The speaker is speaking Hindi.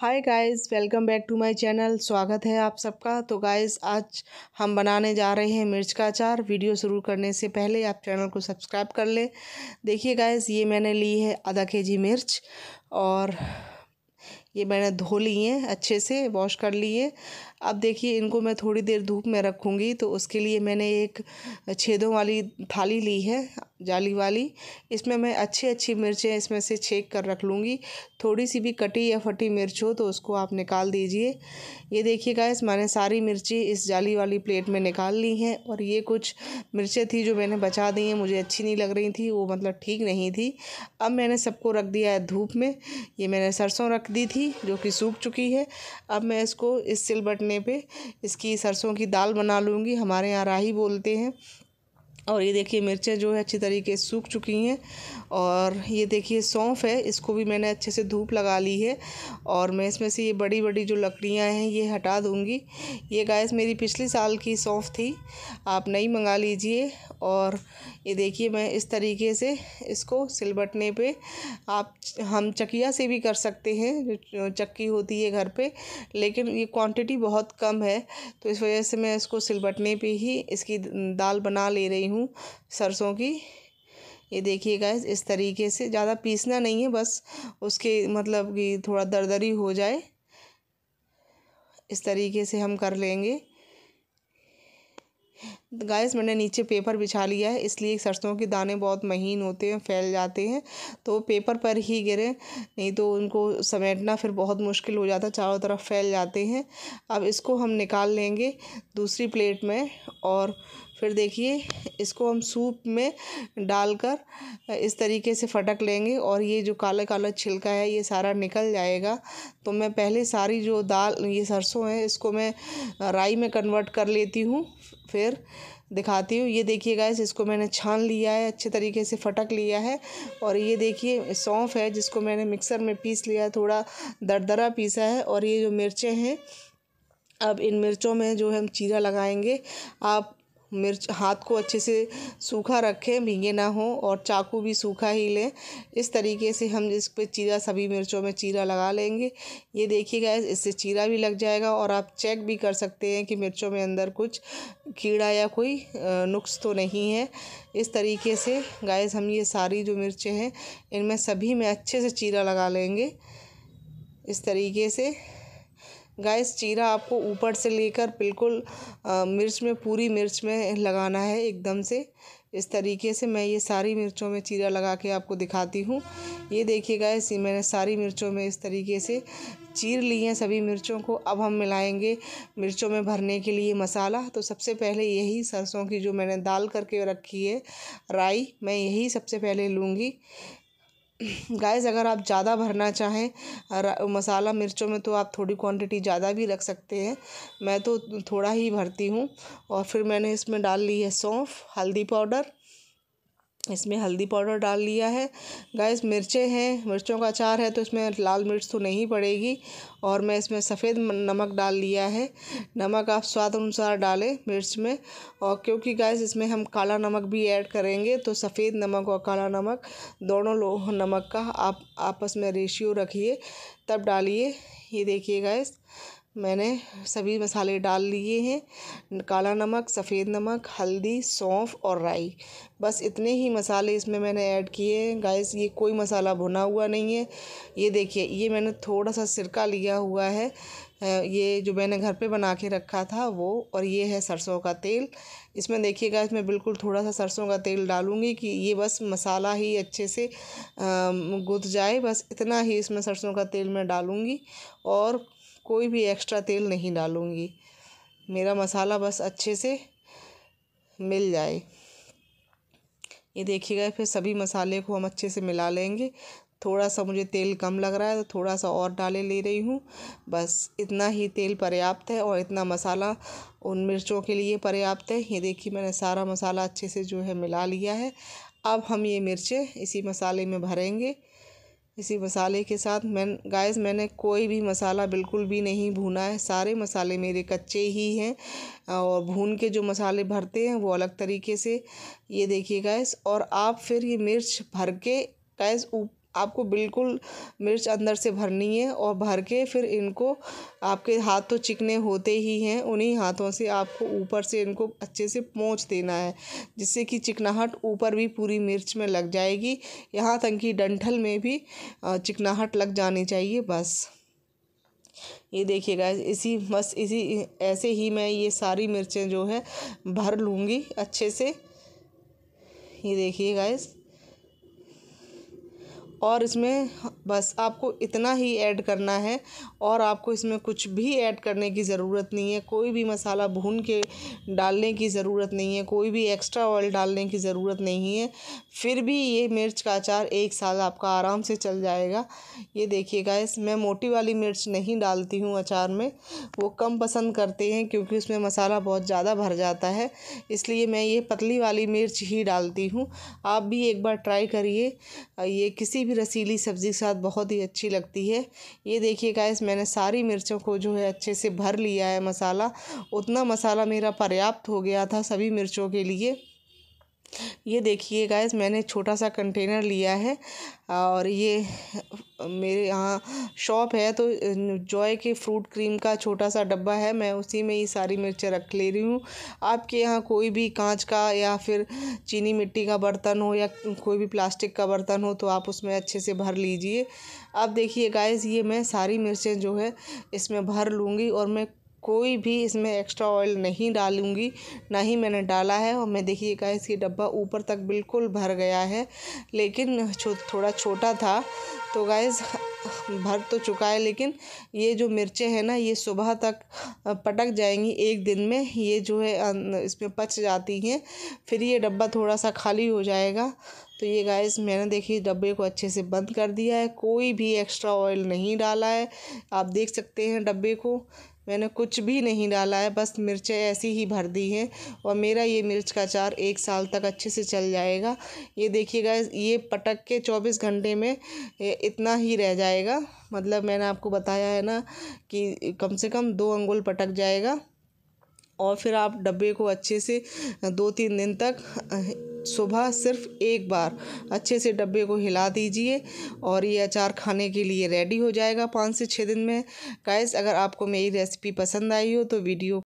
hi guys welcome back to my channel स्वागत है आप सबका तो गाइस आज हम बनाने जा रहे हैं मिर्च का अचार वीडियो शुरू करने से पहले आप चैनल को सब्सक्राइब कर लें देखिए गाइस ये मैंने ली है आधा के जी मिर्च और ये मैंने धो ली हैं अच्छे से वॉश कर लिए अब देखिए इनको मैं थोड़ी देर धूप में रखूँगी तो उसके लिए मैंने एक छेदों वाली थाली ली है जाली वाली इसमें मैं अच्छी अच्छी मिर्चें इसमें से छेक कर रख लूँगी थोड़ी सी भी कटी या फटी मिर्च हो तो उसको आप निकाल दीजिए ये देखिए गाइस मैंने सारी मिर्ची इस जाली वाली प्लेट में निकाल ली हैं और ये कुछ मिर्चें थी जो मैंने बचा दी हैं मुझे अच्छी नहीं लग रही थी वो मतलब ठीक नहीं थी अब मैंने सबको रख दिया है धूप में ये मैंने सरसों रख दी थी जो कि सूख चुकी है अब मैं इसको इस सिलबट में करने पे इसकी सरसों की दाल बना लूँगी हमारे यहाँ राही बोलते हैं और ये देखिए मिर्चें जो है अच्छी तरीके से सूख चुकी हैं और ये देखिए सौंफ है इसको भी मैंने अच्छे से धूप लगा ली है और मैं इसमें से ये बड़ी बड़ी जो लकड़ियाँ हैं ये हटा दूँगी ये गैस मेरी पिछले साल की सौंफ थी आप नई मंगा लीजिए और ये देखिए मैं इस तरीके से इसको सिलबटने पे आप हम चकिया से भी कर सकते हैं जो चक्की होती है घर पे लेकिन ये क्वांटिटी बहुत कम है तो इस वजह से मैं इसको सिलबटने पे ही इसकी दाल बना ले रही हूँ हूँ सरसों की ये देखिए गैस इस तरीके से ज़्यादा पीसना नहीं है बस उसके मतलब कि थोड़ा दरदरी हो जाए इस तरीके से हम कर लेंगे गैस मैंने नीचे पेपर बिछा लिया है इसलिए सरसों के दाने बहुत महीन होते हैं फैल जाते हैं तो पेपर पर ही गिरे नहीं तो उनको समेटना फिर बहुत मुश्किल हो जाता चारों तरफ फैल जाते हैं अब इसको हम निकाल लेंगे दूसरी प्लेट में और फिर देखिए इसको हम सूप में डालकर इस तरीके से फटक लेंगे और ये जो काला काला छिलका है ये सारा निकल जाएगा तो मैं पहले सारी जो दाल ये सरसों है इसको मैं राई में कन्वर्ट कर लेती हूँ फिर दिखाती हूँ ये देखिए गैस इसको मैंने छान लिया है अच्छे तरीके से फटक लिया है और ये देखिए सौंफ है जिसको मैंने मिक्सर में पीस लिया है थोड़ा दरदरा पीसा है और ये जो मिर्चें हैं अब इन मिर्चों में जो हम चीरा लगाएंगे आप मिर्च हाथ को अच्छे से सूखा रखें भींगे ना हो और चाकू भी सूखा ही लें इस तरीके से हम इस पर चीरा सभी मिर्चों में चीरा लगा लेंगे ये देखिएगा इससे चीरा भी लग जाएगा और आप चेक भी कर सकते हैं कि मिर्चों में अंदर कुछ कीड़ा या कोई नुक्स तो नहीं है इस तरीके से गैस हम ये सारी जो मिर्चें हैं इनमें सभी में अच्छे से चीरा लगा लेंगे इस तरीके से गाइस चीरा आपको ऊपर से लेकर बिल्कुल मिर्च में पूरी मिर्च में लगाना है एकदम से इस तरीके से मैं ये सारी मिर्चों में चीरा लगा के आपको दिखाती हूँ ये देखिए गाइस मैंने सारी मिर्चों में इस तरीके से चीर ली हैं सभी मिर्चों को अब हम मिलाएंगे मिर्चों में भरने के लिए मसाला तो सबसे पहले यही सरसों की जो मैंने दाल करके रखी है राई मैं यही सबसे पहले लूँगी गाइस अगर आप ज़्यादा भरना चाहें मसाला मिर्चों में तो आप थोड़ी क्वांटिटी ज़्यादा भी रख सकते हैं मैं तो थोड़ा ही भरती हूँ और फिर मैंने इसमें डाल ली है सौंफ हल्दी पाउडर इसमें हल्दी पाउडर डाल लिया है गैस मिर्चें हैं मिर्चों का अचार है तो इसमें लाल मिर्च तो नहीं पड़ेगी और मैं इसमें सफ़ेद नमक डाल लिया है नमक आप स्वाद अनुसार डालें मिर्च में और क्योंकि गैस इसमें हम काला नमक भी ऐड करेंगे तो सफ़ेद नमक और काला नमक दोनों लो नमक का आप आपस में रेशियो रखिए तब डालिए ये देखिए गैस मैंने सभी मसाले डाल लिए हैं काला नमक सफ़ेद नमक हल्दी सौंफ और राई बस इतने ही मसाले इसमें मैंने ऐड किए हैं गाइस ये कोई मसाला भुना हुआ नहीं है ये देखिए ये मैंने थोड़ा सा सिरका लिया हुआ है ये जो मैंने घर पे बना के रखा था वो और ये है सरसों का तेल इसमें देखिएगा इसमें बिल्कुल थोड़ा सा सरसों का तेल डालूंगी कि ये बस मसाला ही अच्छे से गुद जाए बस इतना ही इसमें सरसों का तेल मैं डालूँगी और कोई भी एक्स्ट्रा तेल नहीं डालूँगी मेरा मसाला बस अच्छे से मिल जाए ये देखिएगा फिर सभी मसाले को हम अच्छे से मिला लेंगे थोड़ा सा मुझे तेल कम लग रहा है तो थोड़ा सा और डाले ले रही हूँ बस इतना ही तेल पर्याप्त है और इतना मसाला उन मिर्चों के लिए पर्याप्त है ये देखिए मैंने सारा मसाला अच्छे से जो है मिला लिया है अब हम ये मिर्चें इसी मसाले में भरेंगे इसी मसाले के साथ मैं गाइस मैंने कोई भी मसाला बिल्कुल भी नहीं भूना है सारे मसाले मेरे कच्चे ही हैं और भून के जो मसाले भरते हैं वो अलग तरीके से ये देखिए गैस और आप फिर ये मिर्च भर के गैस ऊप आपको बिल्कुल मिर्च अंदर से भरनी है और भर के फिर इनको आपके हाथ तो चिकने होते ही हैं उन्हीं हाथों से आपको ऊपर से इनको अच्छे से पोंछ देना है जिससे कि चिकनाहट ऊपर भी पूरी मिर्च में लग जाएगी यहाँ तक कि डंठल में भी चिकनाहट लग जानी चाहिए बस ये देखिएगा इसी बस इसी ऐसे ही मैं ये सारी मिर्चें जो है भर लूँगी अच्छे से ये देखिए गाइस और इसमें बस आपको इतना ही ऐड करना है और आपको इसमें कुछ भी ऐड करने की ज़रूरत नहीं है कोई भी मसाला भून के डालने की ज़रूरत नहीं है कोई भी एक्स्ट्रा ऑयल डालने की ज़रूरत नहीं है फिर भी ये मिर्च का अचार एक साल आपका आराम से चल जाएगा ये देखिएगा इस मैं मोटी वाली मिर्च नहीं डालती हूँ अचार में वो कम पसंद करते हैं क्योंकि उसमें मसाला बहुत ज़्यादा भर जाता है इसलिए मैं ये पतली वाली मिर्च ही डालती हूँ आप भी एक बार ट्राई करिए ये किसी भी रसीली सब्ज़ी के साथ बहुत ही अच्छी लगती है ये देखिए गाइस मैंने सारी मिर्चों को जो है अच्छे से भर लिया है मसाला उतना मसाला मेरा पर्याप्त हो गया था सभी मिर्चों के लिए ये देखिए गाइस मैंने छोटा सा कंटेनर लिया है और ये मेरे यहाँ शॉप है तो जॉय के फ्रूट क्रीम का छोटा सा डब्बा है मैं उसी में ये सारी मिर्चें रख ले रही हूँ आपके यहाँ कोई भी कांच का या फिर चीनी मिट्टी का बर्तन हो या कोई भी प्लास्टिक का बर्तन हो तो आप उसमें अच्छे से भर लीजिए अब देखिए गाइस ये मैं सारी मिर्चें जो है इसमें भर लूँगी और मैं कोई भी इसमें एक्स्ट्रा ऑयल नहीं डालूंगी ना ही मैंने डाला है और मैं देखिएगा इसकी डब्बा ऊपर तक बिल्कुल भर गया है लेकिन छो, थोड़ा छोटा था तो गैस भर तो चुका है लेकिन ये जो मिर्चें हैं ना ये सुबह तक पटक जाएंगी एक दिन में ये जो है इसमें पच जाती हैं फिर ये डब्बा थोड़ा सा खाली हो जाएगा तो ये गैस मैंने देखिए डब्बे को अच्छे से बंद कर दिया है कोई भी एक्स्ट्रा ऑयल नहीं डाला है आप देख सकते हैं डब्बे को मैंने कुछ भी नहीं डाला है बस मिर्चें ऐसी ही भर दी हैं और मेरा ये मिर्च का अचार एक साल तक अच्छे से चल जाएगा ये देखिएगा ये पटक के चौबीस घंटे में इतना ही रह जाएगा मतलब मैंने आपको बताया है ना कि कम से कम दो अंगुल पटक जाएगा और फिर आप डब्बे को अच्छे से दो तीन दिन तक सुबह सिर्फ एक बार अच्छे से डब्बे को हिला दीजिए और ये अचार खाने के लिए रेडी हो जाएगा पाँच से छः दिन में गाइस अगर आपको मेरी रेसिपी पसंद आई हो तो वीडियो